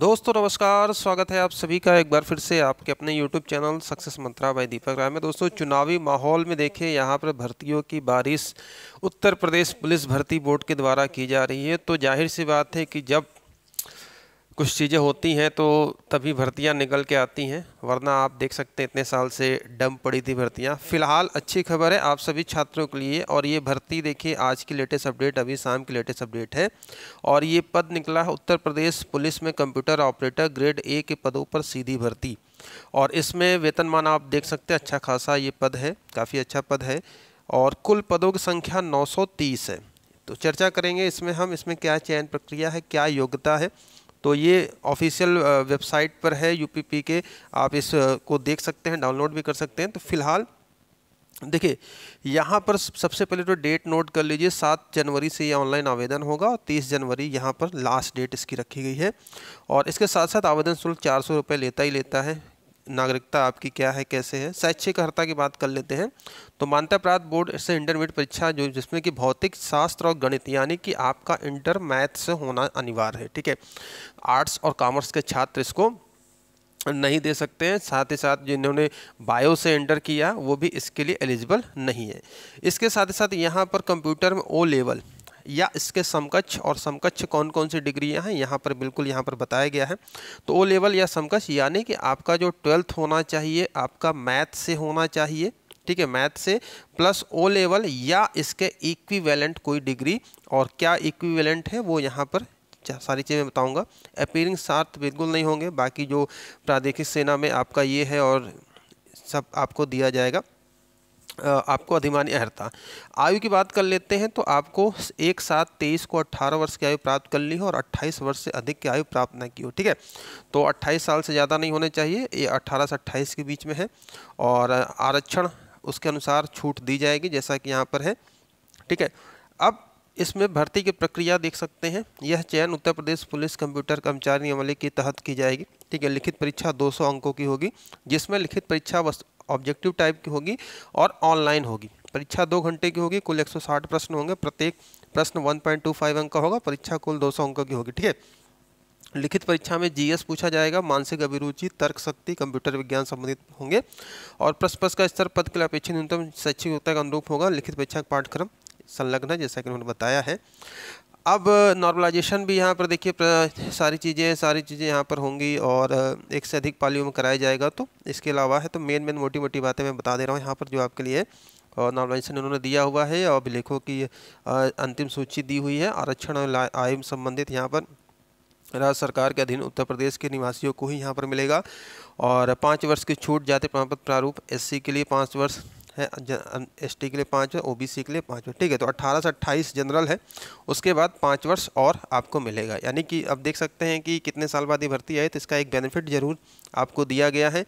दोस्तों नमस्कार स्वागत है आप सभी का एक बार फिर से आपके अपने YouTube चैनल सक्सेस मंत्रा भाई दीपक राय में दोस्तों चुनावी माहौल में देखें यहाँ पर भर्तियों की बारिश उत्तर प्रदेश पुलिस भर्ती बोर्ड के द्वारा की जा रही है तो जाहिर सी बात है कि जब कुछ चीज़ें होती हैं तो तभी भर्तियां निकल के आती हैं वरना आप देख सकते हैं इतने साल से डम पड़ी थी भर्तियां फ़िलहाल अच्छी खबर है आप सभी छात्रों के लिए और ये भर्ती देखिए आज की लेटेस्ट अपडेट अभी शाम की लेटेस्ट अपडेट है और ये पद निकला है उत्तर प्रदेश पुलिस में कंप्यूटर ऑपरेटर ग्रेड ए के पदों पर सीधी भर्ती और इसमें वेतनमान आप देख सकते हैं अच्छा खासा ये पद है काफ़ी अच्छा पद है और कुल पदों की संख्या नौ है तो चर्चा करेंगे इसमें हम इसमें क्या चयन प्रक्रिया है क्या योग्यता है तो ये ऑफिशियल वेबसाइट पर है यूपीपी के आप इस को देख सकते हैं डाउनलोड भी कर सकते हैं तो फिलहाल देखिए यहाँ पर सबसे पहले तो डेट नोट कर लीजिए सात जनवरी से ये ऑनलाइन आवेदन होगा और तीस जनवरी यहाँ पर लास्ट डेट इसकी रखी गई है और इसके साथ साथ आवेदन शुल्क चार सौ रुपये लेता ही लेता है नागरिकता आपकी क्या है कैसे है शैक्षिक अर्ता की बात कर लेते हैं तो मान्यता प्राप्त बोर्ड से इंटरमीडिएट परीक्षा जो जिसमें कि भौतिक शास्त्र और गणित यानी कि आपका इंटर मैथ से होना अनिवार्य है ठीक है आर्ट्स और कॉमर्स के छात्र इसको नहीं दे सकते हैं साथ ही साथ जिन्होंने बायो से एंटर किया वो भी इसके लिए एलिजिबल नहीं है इसके साथ ही साथ यहाँ पर कंप्यूटर में ओ लेवल या इसके समकक्ष और समकक्ष कौन कौन सी डिग्रियाँ हैं यहाँ पर बिल्कुल यहाँ पर बताया गया है तो ओ लेवल या समकक्ष यानी कि आपका जो ट्वेल्थ होना चाहिए आपका मैथ से होना चाहिए ठीक है मैथ से प्लस ओ लेवल या इसके इक्विवेलेंट कोई डिग्री और क्या इक्विवेलेंट है वो यहाँ पर सारी चीज़ें बताऊँगा बताऊंगा अपीयरिंग साथ बिल्कुल नहीं होंगे बाकी जो प्रादेशिक सेना में आपका ये है और सब आपको दिया जाएगा आपको अधिमान्य अहर्ता आयु की बात कर लेते हैं तो आपको एक साथ तेईस को अट्ठारह वर्ष की आयु प्राप्त कर ली हो और अट्ठाईस वर्ष से अधिक की आयु प्राप्त न की हो ठीक है तो अट्ठाईस साल से ज़्यादा नहीं होने चाहिए ये अट्ठारह से अट्ठाईस के बीच में है और आरक्षण उसके अनुसार छूट दी जाएगी जैसा कि यहाँ पर है ठीक है अब इसमें भर्ती की प्रक्रिया देख सकते हैं यह चयन उत्तर प्रदेश पुलिस कंप्यूटर कर्मचारी अमले के तहत की जाएगी ठीक है लिखित परीक्षा 200 अंकों की होगी जिसमें लिखित परीक्षा ऑब्जेक्टिव टाइप की होगी और ऑनलाइन होगी परीक्षा दो घंटे की होगी कुल 160 प्रश्न होंगे प्रत्येक प्रश्न 1.25 अंक का होगा परीक्षा कुल 200 अंकों की होगी ठीक है लिखित परीक्षा में जीएस पूछा जाएगा मानसिक अभिरुचि तर्क शक्ति कंप्यूटर विज्ञान संबंधित होंगे और प्रश्न प्रश्न का स्तर पद के लिए अपेक्षित न्यूनतम शैक्षिक योग्यता का अनुरूप होगा लिखित परीक्षा का पाठ्यक्रम संलग्न है जैसा कि उन्होंने बताया है अब नॉर्मलाइजेशन भी यहाँ पर देखिए सारी चीज़ें सारी चीज़ें यहाँ पर होंगी और एक से अधिक पालियों में कराया जाएगा तो इसके अलावा है तो मेन मेन मोटी मोटी बातें मैं बता दे रहा हूँ यहाँ पर जो आपके लिए और नॉर्मलाइजेशन उन्होंने दिया हुआ है और अभिलेखों की अंतिम सूची दी हुई है आरक्षण और आय संबंधित यहाँ पर राज्य सरकार के अधीन उत्तर प्रदेश के निवासियों को ही यहाँ पर मिलेगा और पाँच वर्ष की छूट जाति प्रमाण पत्र प्रारूप एस के लिए पाँच वर्ष है एस के लिए पाँच वर्ष ओ के लिए पाँच वर्ष ठीक है तो अट्ठारह से अट्ठाईस जनरल है उसके बाद पाँच वर्ष और आपको मिलेगा यानी कि आप देख सकते हैं कि कितने साल बाद ये भर्ती आई तो इसका एक बेनिफिट ज़रूर आपको दिया गया है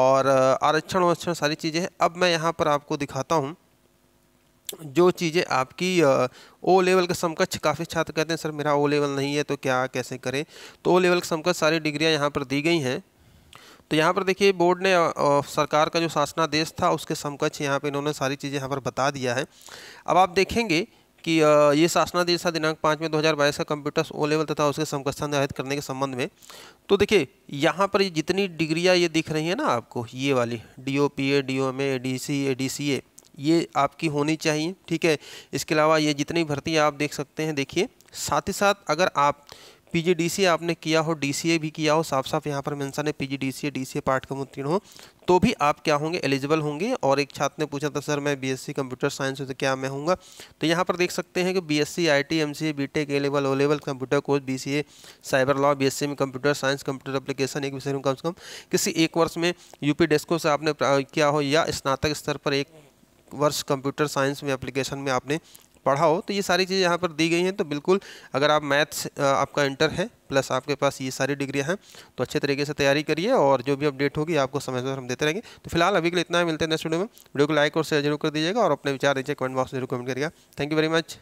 और आरक्षण वरक्षण सारी चीज़ें हैं अब मैं यहाँ पर आपको दिखाता हूँ जो चीज़ें आपकी ओ लेवल के समकक्ष काफ़ी छात्र कहते हैं सर मेरा ओ लेवल नहीं है तो क्या कैसे करें तो ओ लेवल के समकक्ष सारी डिग्रियां यहाँ पर दी गई हैं तो यहाँ पर देखिए बोर्ड ने सरकार का जो शासनादेश था उसके समकक्ष यहाँ पे इन्होंने सारी चीज़ें यहाँ पर बता दिया है अब आप देखेंगे कि ये शासनादेश था दिनांक पाँच में 2022 का कंप्यूटर्स ओ लेवल तथा उसके समकक्षा निर्धारित करने के संबंध में तो देखिए यहाँ पर ये जितनी डिग्रियाँ ये दिख रही हैं ना आपको ये वाली D O P A D O M A D C A D C A ये आपकी होनी चाहिए ठीक है इसके अलावा ये जितनी भर्ती आप देख सकते हैं देखिए साथ ही साथ अगर आप पीजीडीसीए आपने किया हो डीसीए भी किया हो साफ साफ यहाँ पर मेंशन है पीजीडीसीए डीसीए का उत्तीर्ण हो तो भी आप क्या होंगे एलिजिबल होंगे और एक छात्र ने पूछा था सर मैं बीएससी कंप्यूटर साइंस तो क्या मैं हूँगा तो यहाँ पर देख सकते हैं कि BSc IT MCA BTech A level O level computer course BCA cyber law BSc में कंप्यूटर साइंस कंप्यूटर अपलीकेशन एक विषय में कम से कम किसी एक वर्ष में यूपी डेस्को से आपने किया हो या स्नातक स्तर पर एक वर्ष कंप्यूटर साइंस में एप्लीकेशन में आपने पढ़ा हो तो ये सारी चीज़ें यहाँ पर दी गई हैं तो बिल्कुल अगर आप मैथ्स आपका इंटर है प्लस आपके पास ये सारी डिग्रियाँ हैं तो अच्छे तरीके से तैयारी करिए और जो भी अपडेट होगी आपको समय समय हम देते रहेंगे तो फिलहाल अभी के लिए इतना ही मिलते हैं नेक्स्ट वीडियो में वीडियो को लाइक और शेयर जरूर कर दीजिएगा और अपने विचार नीचे कमेंट बॉक्स में जरूर कमेंट करिएगा थैंक यू वेरी मच